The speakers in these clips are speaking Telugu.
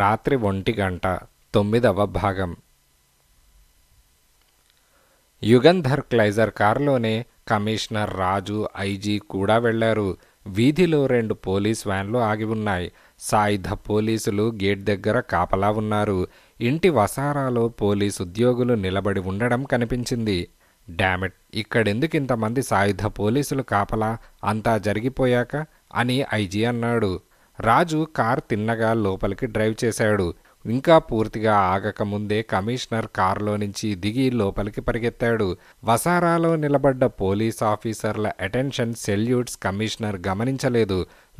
రాత్రి ఒంటి గంట తొమ్మిదవ భాగం యుగంధర్ క్లైజర్ కారులోనే కమిషనర్ రాజు ఐజీ కూడా వెళ్లారు వీధిలో రెండు పోలీస్ వ్యాన్లు ఆగి ఉన్నాయి సాయుధ పోలీసులు గేట్ దగ్గర కాపలా ఉన్నారు ఇంటి వసారాలో పోలీస్ ఉద్యోగులు నిలబడి ఉండడం కనిపించింది ఇక్కడెందుకు ఇక్కడెందుకింతమంది సాయుధ పోలీసులు కాపలా అంతా జరిగిపోయాక అని ఐజీ అన్నాడు రాజు కార్ తిన్నగా లోపలికి డ్రైవ్ చేశాడు ఇంకా పూర్తిగా ఆగకముందే కమిషనర్ కారులో నుంచి దిగి లోపలికి పరిగెత్తాడు వసారాలో నిలబడ్డ పోలీస్ ఆఫీసర్ల అటెన్షన్ సెల్యూట్స్ కమిషనర్ గమనించలేదు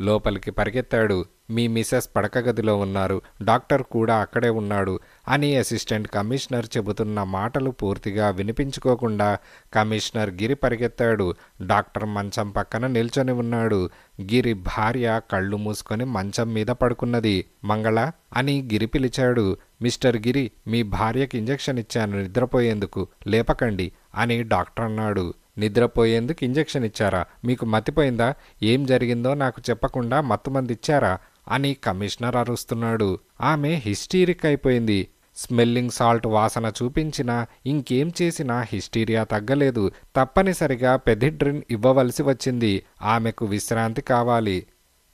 లోపలికి పరిగెత్తాడు మీ మిసెస్ పడక గదిలో ఉన్నారు డాక్టర్ కూడా అక్కడే ఉన్నాడు అని అసిస్టెంట్ కమిషనర్ చెబుతున్న మాటలు పూర్తిగా వినిపించుకోకుండా కమిషనర్ గిరి పరిగెత్తాడు డాక్టర్ మంచం పక్కన నిల్చొని ఉన్నాడు గిరి భార్య కళ్ళు మూసుకొని మంచం మీద పడుకున్నది మంగళ అని గిరి పిలిచాడు మిస్టర్ గిరి మీ భార్యకి ఇంజెక్షన్ ఇచ్చాను నిద్రపోయేందుకు లేపకండి అని డాక్టర్ అన్నాడు నిద్రపోయేందుకు ఇంజెక్షన్ ఇచ్చారా మీకు మతిపోయిందా ఏం జరిగిందో నాకు చెప్పకుండా మత్తుమంది ఇచ్చారా అని కమిషనర్ అరుస్తున్నాడు ఆమె హిస్టీరిక్ అయిపోయింది స్మెల్లింగ్ సాల్ట్ వాసన చూపించినా ఇంకేం చేసినా హిస్టీరియా తగ్గలేదు తప్పనిసరిగా పెథిడ్రిన్ ఇవ్వవలసి వచ్చింది ఆమెకు విశ్రాంతి కావాలి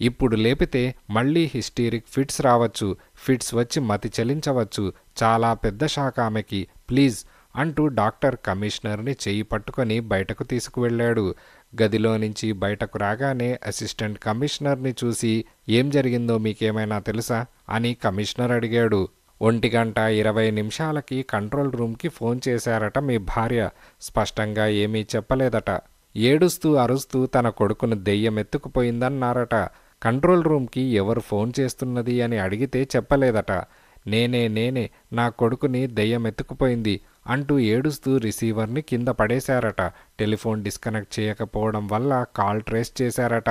ఇప్పుడు లేపితే మళ్ళీ హిస్టీరిక్ ఫిట్స్ రావచ్చు ఫిట్స్ వచ్చి మతి చెలించవచ్చు చాలా పెద్ద షాక్ ఆమెకి ప్లీజ్ అంటూ డాక్టర్ కమిషనర్ని చేయి పట్టుకొని బయటకు తీసుకువెళ్ళాడు గదిలో నుంచి బయటకు రాగానే అసిస్టెంట్ కమిషనర్ని చూసి ఏం జరిగిందో మీకేమైనా తెలుసా అని కమిషనర్ అడిగాడు ఒంటి గంట ఇరవై నిమిషాలకి కంట్రోల్ రూమ్కి ఫోన్ చేశారట మీ భార్య స్పష్టంగా ఏమీ చెప్పలేదట ఏడుస్తూ అరుస్తూ తన కొడుకును దెయ్యం ఎత్తుకుపోయిందన్నారట కంట్రోల్ రూమ్కి ఎవరు ఫోన్ చేస్తున్నది అని అడిగితే చెప్పలేదట నేనే నేనే నా కొడుకుని దెయ్యం ఎత్తుకుపోయింది అంటూ ఏడుస్తూ రిసీవర్ని కింద పడేశారట టెలిఫోన్ డిస్కనెక్ట్ చేయకపోవడం వల్ల కాల్ ట్రేస్ చేశారట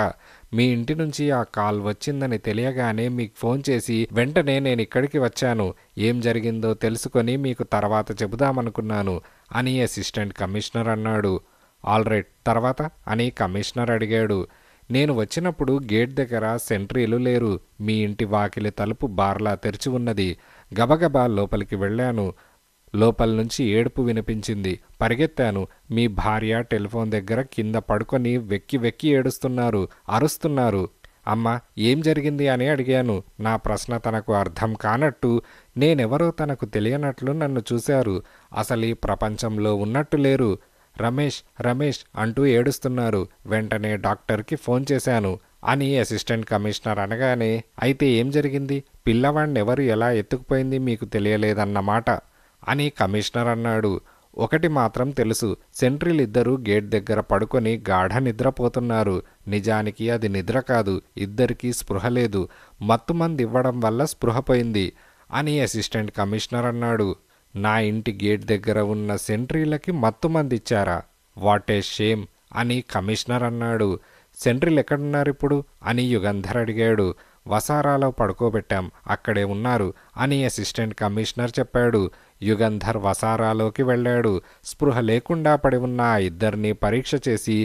మీ ఇంటి నుంచి ఆ కాల్ వచ్చిందని తెలియగానే మీకు ఫోన్ చేసి వెంటనే నేను ఇక్కడికి వచ్చాను ఏం జరిగిందో తెలుసుకొని మీకు తర్వాత చెబుదామనుకున్నాను అని అసిస్టెంట్ కమిషనర్ అన్నాడు ఆల్ రైట్ తర్వాత అని కమిషనర్ అడిగాడు నేను వచ్చినప్పుడు గేట్ దగ్గర సెంట్రీలు లేరు మీ ఇంటి వాకిలి తలుపు బార్లా తెరిచి ఉన్నది గబగబా లోపలికి వెళ్ళాను లోపల నుంచి ఏడుపు వినిపించింది పరిగెత్తాను మీ భార్య టెలిఫోన్ దగ్గర కింద పడుకొని వెక్కి వెక్కి ఏడుస్తున్నారు అరుస్తున్నారు అమ్మ ఏం జరిగింది అని అడిగాను నా ప్రశ్న తనకు అర్థం కానట్టు నేనెవరో తనకు తెలియనట్లు నన్ను చూశారు అసలు ఈ ప్రపంచంలో ఉన్నట్టు లేరు రమేష్ రమేష్ అంటూ ఏడుస్తున్నారు వెంటనే డాక్టర్కి ఫోన్ చేశాను అని అసిస్టెంట్ కమిషనర్ అనగానే అయితే ఏం జరిగింది పిల్లవాడిని ఎవరు ఎలా ఎత్తుకుపోయింది మీకు తెలియలేదన్నమాట అని కమిషనర్ అన్నాడు ఒకటి మాత్రం తెలుసు సెంట్రీలిద్దరూ గేట్ దగ్గర పడుకొని గాఢ నిద్రపోతున్నారు నిజానికి అది నిద్ర కాదు ఇద్దరికీ స్పృహ లేదు ఇవ్వడం వల్ల స్పృహ పోయింది అని అసిస్టెంట్ కమిషనర్ అన్నాడు నా ఇంటి గేట్ దగ్గర ఉన్న సెంట్రీలకి మత్తుమందిచ్చారా వాట్ ఏ షేమ్ అని కమిషనర్ అన్నాడు సెంట్రీలు ఎక్కడున్నారు ఇప్పుడు అని యుగంధర్ అడిగాడు వసారాలో పడుకోబెట్టాం అక్కడే ఉన్నారు అని అసిస్టెంట్ కమిషనర్ చెప్పాడు యుగంధర్ వసారాలోకి వెళ్ళాడు స్పృహ లేకుండా పడి ఉన్న ఆ ఇద్దరిని పరీక్ష చేసి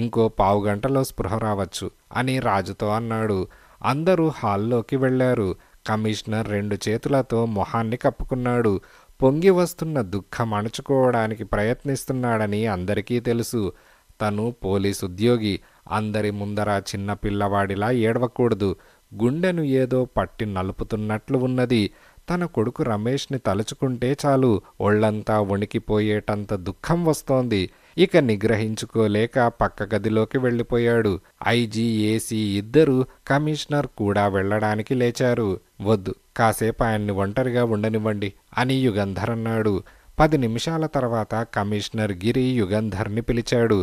ఇంకో పావు గంటలో స్పృహ రావచ్చు అని రాజుతో అన్నాడు అందరూ హాల్లోకి వెళ్ళారు కమిషనర్ రెండు చేతులతో మొహాన్ని కప్పుకున్నాడు పొంగి వస్తున్న దుఃఖం అణుచుకోవడానికి ప్రయత్నిస్తున్నాడని అందరికీ తెలుసు తను పోలీసు ఉద్యోగి అందరి ముందర చిన్న పిల్లవాడిలా ఏడవకూడదు గుండెను ఏదో పట్టి నలుపుతున్నట్లు ఉన్నది తన కొడుకు రమేష్ని తలుచుకుంటే చాలు ఒళ్ళంతా వణికిపోయేటంత దుఃఖం వస్తోంది ఇక నిగ్రహించుకోలేక పక్క గదిలోకి వెళ్ళిపోయాడు ఐజీఏసీ ఇద్దరు కమిషనర్ కూడా వెళ్ళడానికి లేచారు వద్దు కాసేపు ఆయన్ని ఒంటరిగా ఉండనివ్వండి అని యుగంధర్ అన్నాడు పది నిమిషాల తర్వాత కమిషనర్ గిరి యుగంధర్ని పిలిచాడు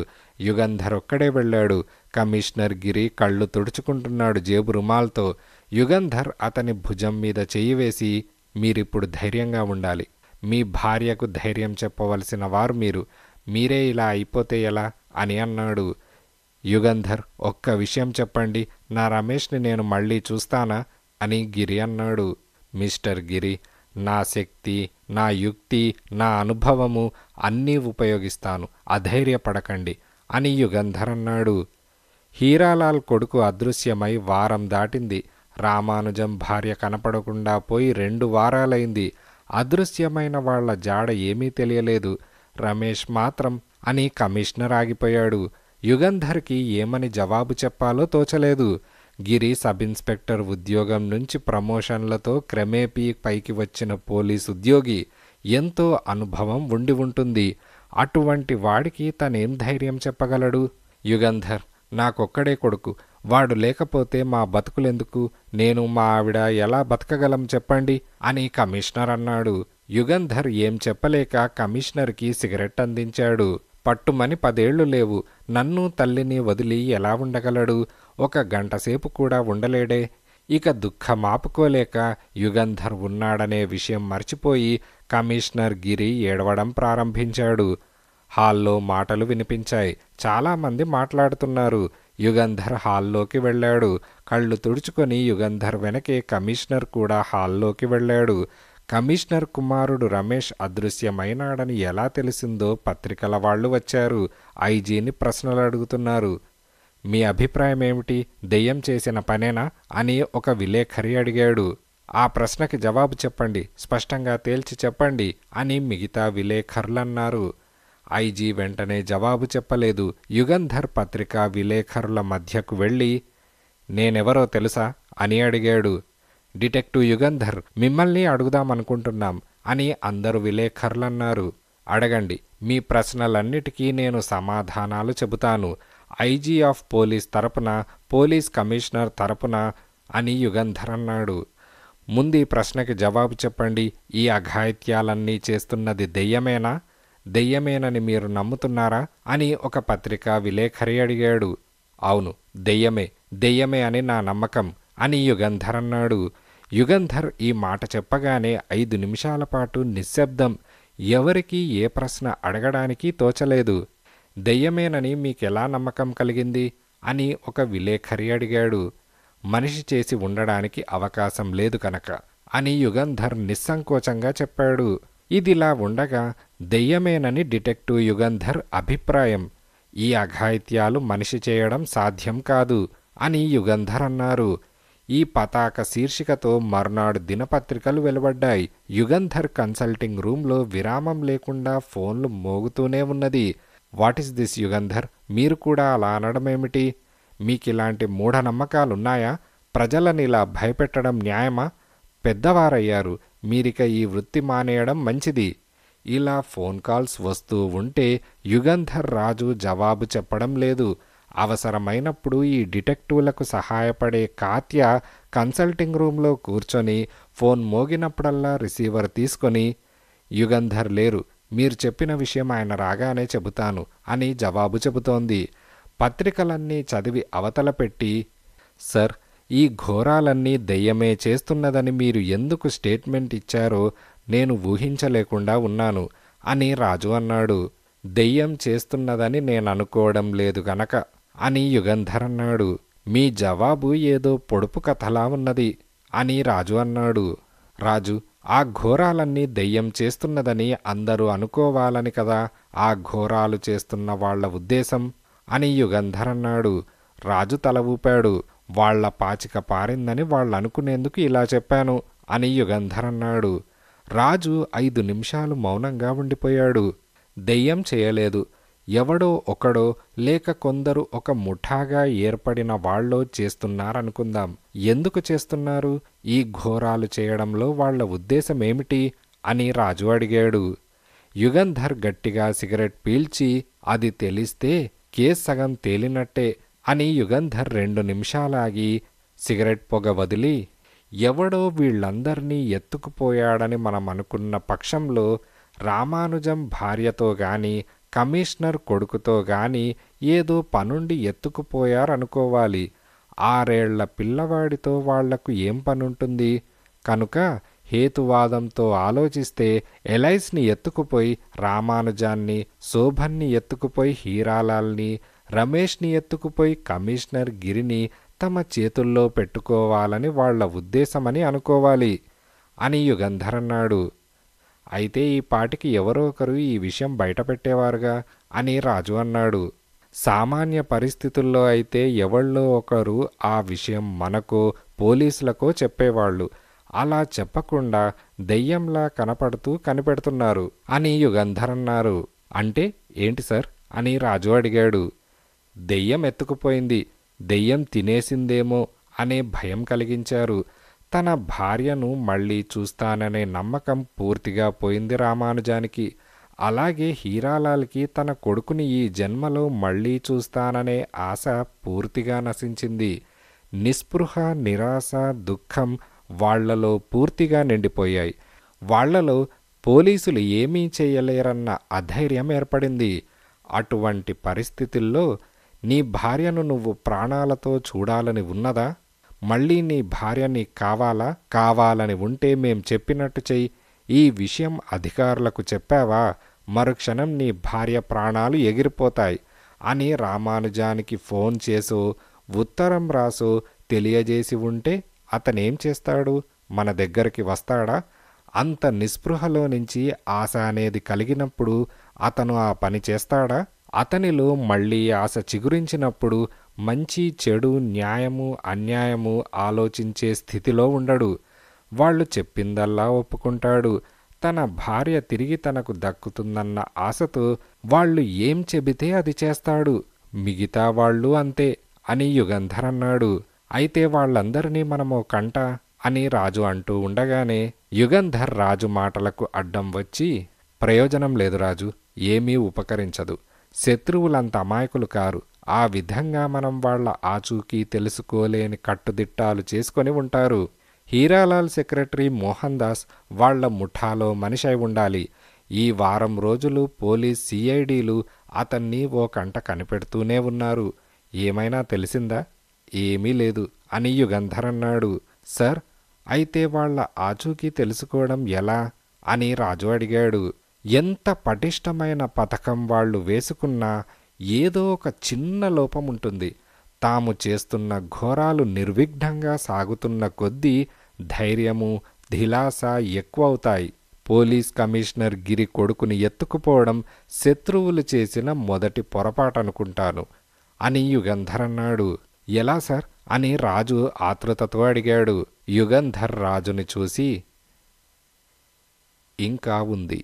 యుగంధర్ ఒక్కడే వెళ్ళాడు కమిషనర్ గిరి కళ్ళు తుడుచుకుంటున్నాడు జేబు రుమాల్తో యుగంధర్ అతని భుజం మీద చెయ్యివేసి వేసి మీరిప్పుడు ధైర్యంగా ఉండాలి మీ భార్యకు ధైర్యం చెప్పవలసిన వారు మీరు మీరే ఇలా అయిపోతే ఎలా అని అన్నాడు యుగంధర్ ఒక్క విషయం చెప్పండి నా రమేష్ని నేను మళ్ళీ చూస్తానా అని గిరి అన్నాడు మిస్టర్ గిరి నా శక్తి నా యుక్తి నా అనుభవము అన్నీ ఉపయోగిస్తాను అధైర్యపడకండి అని యుగంధర్ అన్నాడు హీరాలాల్ కొడుకు అదృశ్యమై వారం దాటింది రామానుజం భార్య కనపడకుండా పోయి రెండు వారాలైంది అదృశ్యమైన వాళ్ల జాడ ఏమీ తెలియలేదు రమేష్ మాత్రం అని కమిషనర్ ఆగిపోయాడు యుగంధర్కి ఏమని జవాబు చెప్పాలో తోచలేదు గిరి సబ్ ఇన్స్పెక్టర్ ఉద్యోగం నుంచి ప్రమోషన్లతో క్రమేపీ పైకి వచ్చిన పోలీస్ ఉద్యోగి ఎంతో అనుభవం ఉండి ఉంటుంది అటువంటి వాడికి తనేం ధైర్యం చెప్పగలడు యుగంధర్ నాకొక్కడే కొడుకు వాడు లేకపోతే మా బతుకులెందుకు నేను మా ఆవిడ ఎలా బతకగలం చెప్పండి అని కమిషనర్ అన్నాడు యుగంధర్ ఏం చెప్పలేక కమిషనర్కి సిగరెట్ అందించాడు పట్టుమని పదేళ్లు లేవు నన్ను తల్లిని వదిలి ఎలా ఉండగలడు ఒక గంటసేపు కూడా ఉండలేడే ఇక దుఃఖం ఆపుకోలేక యుగంధర్ ఉన్నాడనే విషయం మర్చిపోయి కమిషనర్ గిరి ఏడవడం ప్రారంభించాడు హాల్లో మాటలు వినిపించాయి చాలామంది మాట్లాడుతున్నారు యుగంధర్ హాల్లోకి వెళ్ళాడు కళ్ళు తుడుచుకొని యుగంధర్ వెనకే కమిషనర్ కూడా హాల్లోకి వెళ్ళాడు కమిషనర్ కుమారుడు రమేష్ అదృశ్యమైనాడని ఎలా తెలిసిందో పత్రికల వాళ్ళు వచ్చారు ఐజీని ప్రశ్నలు అడుగుతున్నారు మీ అభిప్రాయం ఏమిటి దెయ్యం చేసిన పనేనా అని ఒక విలేఖరి అడిగాడు ఆ ప్రశ్నకి జవాబు చెప్పండి స్పష్టంగా తేల్చి చెప్పండి అని మిగతా విలేఖర్లన్నారు ఐజీ వెంటనే జవాబు చెప్పలేదు యుగంధర్ పత్రికా విలేఖరుల మధ్యకు వెళ్ళి నేనెవరో తెలుసా అని అడిగాడు డిటెక్టివ్ యుగంధర్ మిమ్మల్ని అడుగుదామనుకుంటున్నాం అని అందరు విలేఖరులన్నారు అడగండి మీ ప్రశ్నలన్నిటికీ నేను సమాధానాలు చెబుతాను ఐజీ ఆఫ్ పోలీస్ తరపున పోలీస్ కమిషనర్ తరపున అని యుగంధర్ అన్నాడు ముందు ఈ ప్రశ్నకి జవాబు చెప్పండి ఈ అఘాయిత్యాలన్నీ చేస్తున్నది దెయ్యమేనా దెయ్యమేనని మీరు నమ్ముతున్నారా అని ఒక పత్రికా విలేఖరి అడిగాడు అవును దెయ్యమే దెయ్యమే అని నా నమ్మకం అని యుగంధర్ అన్నాడు యుగంధర్ ఈ మాట చెప్పగానే ఐదు నిమిషాల పాటు నిశ్శబ్దం ఎవరికీ ఏ ప్రశ్న అడగడానికి తోచలేదు దెయ్యమేనని మీకెలా నమ్మకం కలిగింది అని ఒక విలేఖరి అడిగాడు మనిషి చేసి ఉండడానికి అవకాశం లేదు కనుక అని యుగంధర్ నిస్సంకోచంగా చెప్పాడు ఇదిలా ఉండగా దెయ్యమేనని డిటెక్టివ్ యుగంధర్ అభిప్రాయం ఈ అఘాయిత్యాలు మనిషి చేయడం సాధ్యం కాదు అని యుగంధర్ అన్నారు ఈ పతాక శీర్షికతో మర్నాడు దినపత్రికలు వెలువడ్డాయి యుగంధర్ కన్సల్టింగ్ రూమ్లో విరామం లేకుండా ఫోన్లు మోగుతూనే ఉన్నది వాట్ ఇస్ దిస్ యుగంధర్ మీరు కూడా అలా అనడమేమిటి మీకిలాంటి మూఢనమ్మకాలున్నాయా ప్రజలని ఇలా భయపెట్టడం న్యాయమా పెద్దవారయ్యారు మీరిక ఈ వృత్తి మానేయడం మంచిది ఇలా ఫోన్ కాల్స్ వస్తూ ఉంటే యుగంధర్ రాజు జవాబు చెప్పడం లేదు అవసరమైనప్పుడు ఈ డిటెక్టివ్లకు సహాయపడే కాత్య కన్సల్టింగ్ రూమ్లో కూర్చొని ఫోన్ మోగినప్పుడల్లా రిసీవర్ తీసుకొని యుగంధర్ లేరు మీరు చెప్పిన విషయం ఆయన రాగానే చెబుతాను అని జవాబు చెబుతోంది పత్రికలన్నీ చదివి అవతల పెట్టి ఈ ఘోరాలన్నీ దెయ్యమే చేస్తున్నదని మీరు ఎందుకు స్టేట్మెంట్ ఇచ్చారో నేను ఊహించలేకుండా ఉన్నాను అని రాజు అన్నాడు దెయ్యం చేస్తున్నదని నేను అనుకోవడం లేదు గనక అని యుగంధర్ అన్నాడు మీ జవాబు ఏదో పొడుపు కథలా ఉన్నది అని రాజు అన్నాడు రాజు ఆ ఘోరాలన్నీ దెయ్యం చేస్తున్నదని అందరూ అనుకోవాలని కదా ఆ ఘోరాలు చేస్తున్న వాళ్ల ఉద్దేశం అని యుగంధర్ అన్నాడు రాజు తల ఊపాడు వాళ్ల పాచిక పారిందని వాళ్ళనుకునేందుకు ఇలా చెప్పాను అని యుగంధర్ అన్నాడు రాజు ఐదు నిమిషాలు మౌనంగా ఉండిపోయాడు దెయ్యం చేయలేదు ఎవడో ఒకడో లేక కొందరు ఒక ముఠాగా ఏర్పడిన వాళ్ళో చేస్తున్నారనుకుందాం ఎందుకు చేస్తున్నారు ఈ ఘోరాలు చేయడంలో వాళ్ల ఉద్దేశమేమిటి అని రాజు అడిగాడు యుగంధర్ గట్టిగా సిగరెట్ పీల్చి అది తెలిస్తే కేస్ సగం తేలినట్టే అని యుగంధర్ రెండు నిమిషాలాగి సిగరెట్ పొగ వదిలి ఎవడో వీళ్ళందరినీ ఎత్తుకుపోయాడని మనం అనుకున్న పక్షంలో రామానుజం భార్యతో గాని కమిషనర్ కొడుకుతో గాని ఏదో పనుండి ఎత్తుకుపోయారనుకోవాలి ఆరేళ్ల పిల్లవాడితో వాళ్లకు ఏం పనుంటుంది కనుక హేతువాదంతో ఆలోచిస్తే ఎలైస్ని ఎత్తుకుపోయి రామానుజాన్ని శోభన్ని ఎత్తుకుపోయి హీరాలాల్ని రమేష్ని ఎత్తుకుపోయి కమిషనర్ గిరిని తమ చేతుల్లో పెట్టుకోవాలని వాళ్ల ఉద్దేశమని అనుకోవాలి అని యుగంధరన్నాడు అయితే ఈ పాటికి ఎవరో ఒకరు ఈ విషయం బయటపెట్టేవారుగా అని రాజు అన్నాడు సామాన్య పరిస్థితుల్లో అయితే ఎవళ్ళో ఒకరు ఆ విషయం మనకో పోలీసులకో చెప్పేవాళ్ళు అలా చెప్పకుండా దెయ్యంలా కనపడుతూ కనిపెడుతున్నారు అని యుగంధరన్నారు అంటే ఏంటి సార్ అని రాజు అడిగాడు దెయ్యం ఎత్తుకుపోయింది దెయ్యం తినేసిందేమో అనే భయం కలిగించారు తన భార్యను మళ్ళీ చూస్తాననే నమ్మకం పూర్తిగా పోయింది రామానుజానికి అలాగే హీరాలాల్కి తన కొడుకుని ఈ జన్మలో మళ్ళీ చూస్తాననే ఆశ పూర్తిగా నశించింది నిస్పృహ నిరాశ దుఃఖం వాళ్లలో పూర్తిగా నిండిపోయాయి వాళ్లలో పోలీసులు ఏమీ చేయలేరన్న అధైర్యం ఏర్పడింది అటువంటి పరిస్థితుల్లో నీ భార్యను నువ్వు ప్రాణాలతో చూడాలని ఉన్నదా మళ్ళీ నీ భార్యని కావాలా కావాలని ఉంటే మేం చెప్పినట్టు చెయ్యి ఈ విషయం అధికారులకు చెప్పావా మరుక్షణం నీ భార్య ప్రాణాలు ఎగిరిపోతాయి అని రామానుజానికి ఫోన్ చేసు ఉత్తరం రాసు తెలియజేసి ఉంటే అతనేం చేస్తాడు మన దగ్గరికి వస్తాడా అంత నిస్పృహలో నుంచి ఆశ అనేది కలిగినప్పుడు అతను ఆ పని చేస్తాడా అతనిలో మళ్ళీ ఆశ చిగురించినప్పుడు మంచి చెడు న్యాయము అన్యాయము ఆలోచించే స్థితిలో ఉండడు వాళ్ళు చెప్పిందల్లా ఒప్పుకుంటాడు తన భార్య తిరిగి తనకు దక్కుతుందన్న ఆశతో వాళ్ళు ఏం చెబితే అది చేస్తాడు మిగతా వాళ్ళు అంతే అని యుగంధర్ అన్నాడు అయితే వాళ్ళందరినీ మనమో కంట అని రాజు అంటూ ఉండగానే యుగంధర్ రాజు మాటలకు అడ్డం వచ్చి ప్రయోజనం లేదు రాజు ఏమీ ఉపకరించదు శత్రువులంత అమాయకులు కారు ఆ విధంగా మనం వాళ్ళ ఆచూకీ తెలుసుకోలేని కట్టుదిట్టాలు చేసుకొని ఉంటారు హీరాలాల్ సెక్రటరీ మోహన్ దాస్ వాళ్ల ముఠాలో మనిషి అయి ఉండాలి ఈ వారం రోజులు పోలీస్ సిఐడీలు అతన్ని ఓ కంట కనిపెడుతూనే ఉన్నారు ఏమైనా తెలిసిందా ఏమీ లేదు అని యుగంధరన్నాడు సార్ అయితే వాళ్ల ఆచూకీ తెలుసుకోవడం ఎలా అని రాజు అడిగాడు ఎంత పటిష్టమైన పథకం వాళ్ళు వేసుకున్నా ఏదో ఒక చిన్న లోపం ఉంటుంది తాము చేస్తున్న ఘోరాలు నిర్విఘ్నంగా సాగుతున్న కొద్దీ ధైర్యము ధిలాస ఎక్కువవుతాయి పోలీస్ కమిషనర్ గిరి కొడుకుని ఎత్తుకుపోవడం శత్రువులు చేసిన మొదటి పొరపాటనుకుంటాను అని యుగంధరన్నాడు ఎలా సార్ అని రాజు ఆతృతతో అడిగాడు యుగంధర్ రాజుని చూసి ఇంకా ఉంది